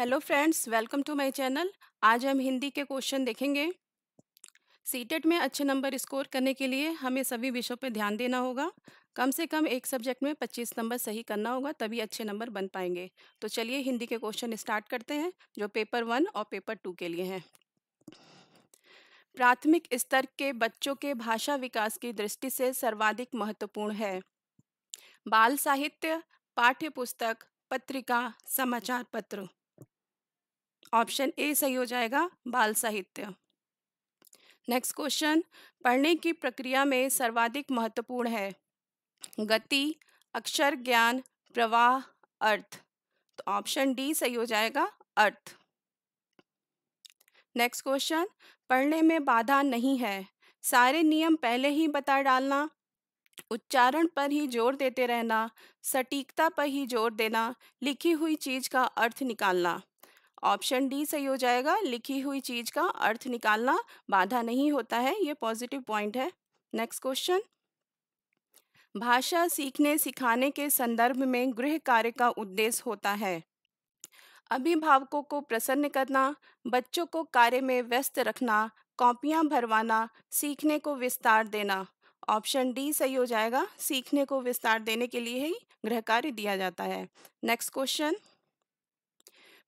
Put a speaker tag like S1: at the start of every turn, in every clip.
S1: hello friends welcome to my channel आज हम हिंदी के क्वेश्चन देखेंगे सीटेट e में अच्छे नंबर स्कोर करने के लिए हमें सभी विषयों पर ध्यान देना होगा कम से कम एक सब्जेक्ट में 25 नंबर सही करना होगा तभी अच्छे नंबर बन पाएंगे तो चलिए हिंदी के क्वेश्चन स्टार्ट करते हैं जो पेपर वन और पेपर टू के लिए हैं प्राथमिक स्तर के बच्चों के भाषा विकास की दृष्टि से सर्वाधिक महत्वपूर्ण है बाल साहित्य पाठ्य पुस्तक पत्रिका समाचार पत्र ऑप्शन ए सही हो जाएगा बाल साहित्य नेक्स्ट क्वेश्चन पढ़ने की प्रक्रिया में सर्वाधिक महत्वपूर्ण है गति अक्षर ज्ञान प्रवाह अर्थ तो ऑप्शन डी सही हो जाएगा अर्थ नेक्स्ट क्वेश्चन पढ़ने में बाधा नहीं है सारे नियम पहले ही बता डालना उच्चारण पर ही जोर देते रहना सटीकता पर ही जोर देना लिखी हुई चीज का अर्थ निकालना ऑप्शन डी सही हो जाएगा लिखी हुई चीज का अर्थ निकालना बाधा नहीं होता है ये पॉजिटिव पॉइंट है नेक्स्ट क्वेश्चन भाषा सीखने सिखाने के संदर्भ में गृह कार्य का उद्देश्य होता है अभिभावकों को प्रसन्न करना बच्चों को कार्य में व्यस्त रखना कॉपियां भरवाना सीखने को विस्तार देना ऑप्शन डी सही हो जाएगा सीखने को विस्तार देने के लिए ही गृह कार्य दिया जाता है नेक्स्ट क्वेश्चन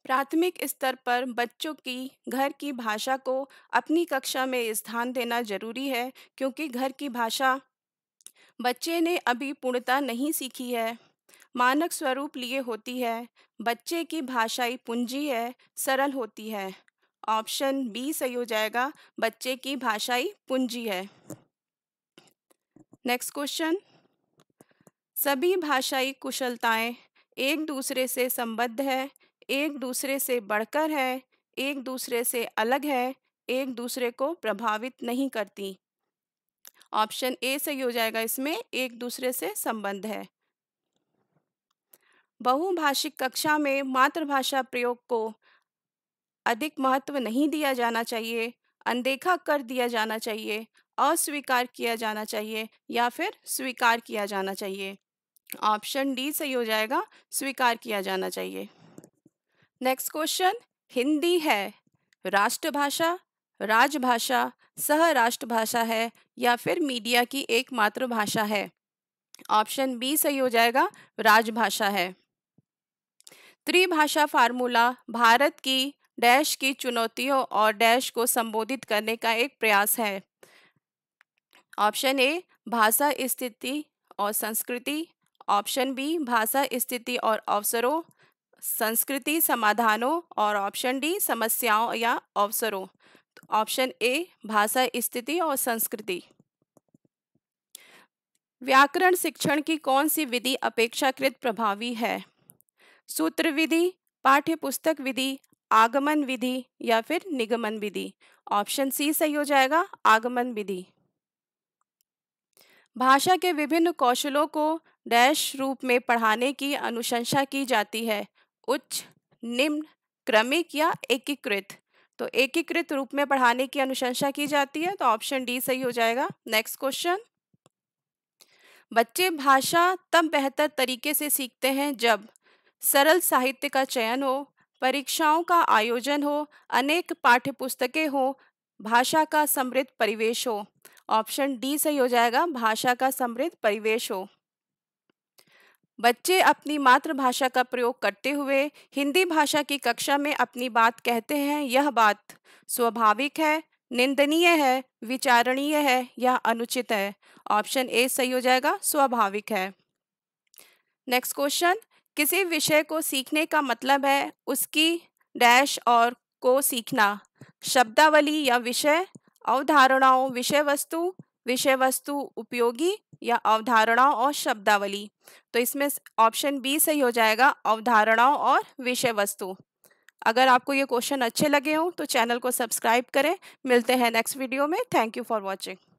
S1: प्राथमिक स्तर पर बच्चों की घर की भाषा को अपनी कक्षा में स्थान देना जरूरी है क्योंकि घर की भाषा बच्चे ने अभी पूर्णता नहीं सीखी है मानक स्वरूप लिए होती है बच्चे की भाषाई पूंजी है सरल होती है ऑप्शन बी सही हो जाएगा बच्चे की भाषाई पूंजी है नेक्स्ट क्वेश्चन सभी भाषाई कुशलताएं एक दूसरे से संबद्ध है एक दूसरे से बढ़कर है एक दूसरे से अलग है एक दूसरे को प्रभावित नहीं करती ऑप्शन ए सही हो जाएगा इसमें एक दूसरे से संबंध है बहुभाषिक कक्षा में मातृभाषा प्रयोग को अधिक महत्व नहीं दिया जाना चाहिए अनदेखा कर दिया जाना चाहिए अस्वीकार किया जाना चाहिए या फिर स्वीकार किया जाना चाहिए ऑप्शन डी सही हो जाएगा स्वीकार किया जाना चाहिए नेक्स्ट क्वेश्चन हिंदी है राष्ट्रभाषा राजभाषा सह राष्ट्रभाषा है या फिर मीडिया की एक मातृभाषा है ऑप्शन बी सही हो जाएगा राजभाषा है त्रिभाषा फार्मूला भारत की डैश की चुनौतियों और डैश को संबोधित करने का एक प्रयास है ऑप्शन ए भाषा स्थिति और संस्कृति ऑप्शन बी भाषा स्थिति और अवसरों संस्कृति समाधानों और ऑप्शन डी समस्याओं या अवसरों ऑप्शन तो ए भाषा स्थिति और संस्कृति व्याकरण शिक्षण की कौन सी विधि अपेक्षाकृत प्रभावी है सूत्र विधि पाठ्य पुस्तक विधि आगमन विधि या फिर निगमन विधि ऑप्शन सी सही हो जाएगा आगमन विधि भाषा के विभिन्न कौशलों को डैश रूप में पढ़ाने की अनुशंसा की जाती है उच्च निम्न क्रमिक या एकीकृत तो एकीकृत रूप में पढ़ाने की अनुशंसा की जाती है तो ऑप्शन डी सही हो जाएगा नेक्स्ट क्वेश्चन बच्चे भाषा तब बेहतर तरीके से सीखते हैं जब सरल साहित्य का चयन हो परीक्षाओं का आयोजन हो अनेक पाठ्य पुस्तकें हो भाषा का समृद्ध परिवेश हो ऑप्शन डी सही हो जाएगा भाषा का समृद्ध परिवेश हो बच्चे अपनी मातृभाषा का प्रयोग करते हुए हिंदी भाषा की कक्षा में अपनी बात कहते हैं यह बात स्वाभाविक है निंदनीय है विचारणीय है या अनुचित है ऑप्शन ए सही हो जाएगा स्वाभाविक है नेक्स्ट क्वेश्चन किसी विषय को सीखने का मतलब है उसकी डैश और को सीखना शब्दावली या विषय अवधारणाओं विषय वस्तु विषय वस्तु उपयोगी या अवधारणाओं और शब्दावली तो इसमें ऑप्शन बी सही हो जाएगा अवधारणाओं और विषय वस्तु अगर आपको ये क्वेश्चन अच्छे लगे हों तो चैनल को सब्सक्राइब करें मिलते हैं नेक्स्ट वीडियो में थैंक यू फॉर वॉचिंग